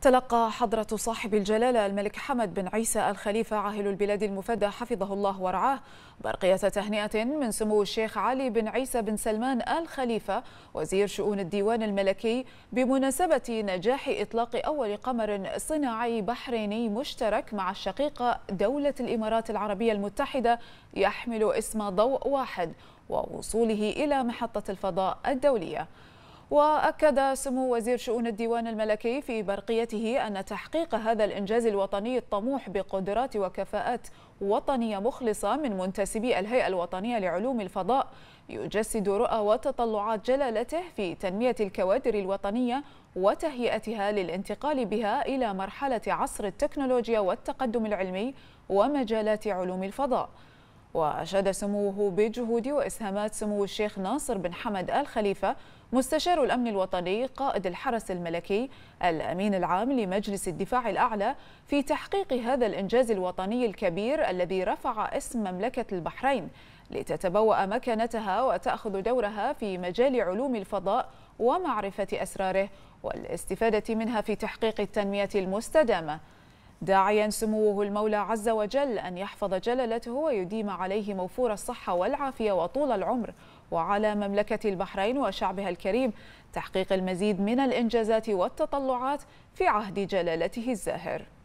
تلقى حضرة صاحب الجلالة الملك حمد بن عيسى الخليفة عاهل البلاد المفدى حفظه الله ورعاه برقية تهنئة من سمو الشيخ علي بن عيسى بن سلمان آل خليفة وزير شؤون الديوان الملكي بمناسبة نجاح إطلاق أول قمر صناعي بحريني مشترك مع الشقيقة دولة الإمارات العربية المتحدة يحمل اسم ضوء واحد ووصوله إلى محطة الفضاء الدولية وأكد سمو وزير شؤون الديوان الملكي في برقيته أن تحقيق هذا الإنجاز الوطني الطموح بقدرات وكفاءات وطنية مخلصة من منتسبي الهيئة الوطنية لعلوم الفضاء يجسد رؤى وتطلعات جلالته في تنمية الكوادر الوطنية وتهيئتها للانتقال بها إلى مرحلة عصر التكنولوجيا والتقدم العلمي ومجالات علوم الفضاء وأشاد سموه بجهود وإسهامات سمو الشيخ ناصر بن حمد آل خليفة مستشار الأمن الوطني قائد الحرس الملكي الأمين العام لمجلس الدفاع الأعلى في تحقيق هذا الإنجاز الوطني الكبير الذي رفع اسم مملكة البحرين لتتبوأ مكانتها وتأخذ دورها في مجال علوم الفضاء ومعرفة أسراره والاستفادة منها في تحقيق التنمية المستدامة داعيا سموه المولى عز وجل أن يحفظ جلالته ويديم عليه موفور الصحة والعافية وطول العمر وعلى مملكة البحرين وشعبها الكريم تحقيق المزيد من الإنجازات والتطلعات في عهد جلالته الزاهر